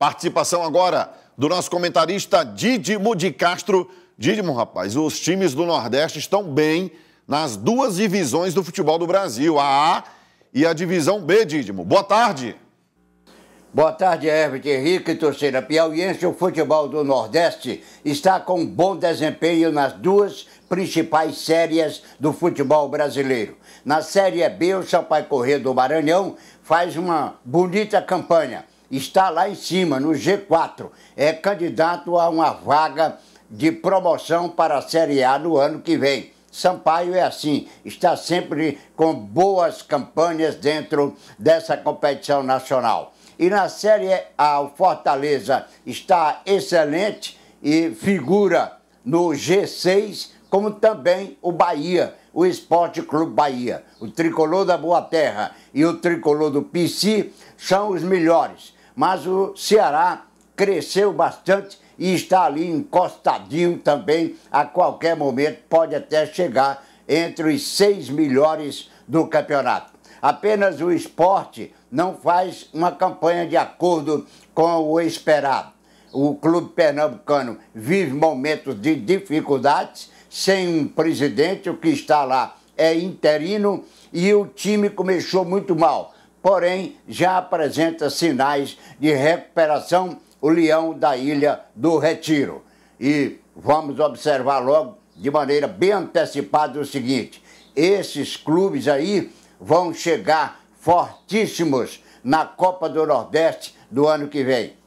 Participação agora do nosso comentarista Didimo de Castro. Didimo, rapaz, os times do Nordeste estão bem nas duas divisões do futebol do Brasil, a A e a divisão B, Didimo. Boa tarde. Boa tarde, Herbert Henrique, torceira piauiense. O futebol do Nordeste está com bom desempenho nas duas principais séries do futebol brasileiro. Na Série B, o Sampaio Corrêa do Maranhão faz uma bonita campanha está lá em cima, no G4. É candidato a uma vaga de promoção para a Série A no ano que vem. Sampaio é assim, está sempre com boas campanhas dentro dessa competição nacional. E na Série A, o Fortaleza está excelente e figura no G6, como também o Bahia, o Esporte Clube Bahia. O tricolor da Boa Terra e o tricolor do PC são os melhores mas o Ceará cresceu bastante e está ali encostadinho também, a qualquer momento pode até chegar entre os seis melhores do campeonato. Apenas o esporte não faz uma campanha de acordo com o esperado. O clube pernambucano vive momentos de dificuldades, sem um presidente, o que está lá é interino, e o time começou muito mal porém já apresenta sinais de recuperação o leão da ilha do Retiro. E vamos observar logo de maneira bem antecipada o seguinte: esses clubes aí vão chegar fortíssimos na Copa do Nordeste do ano que vem.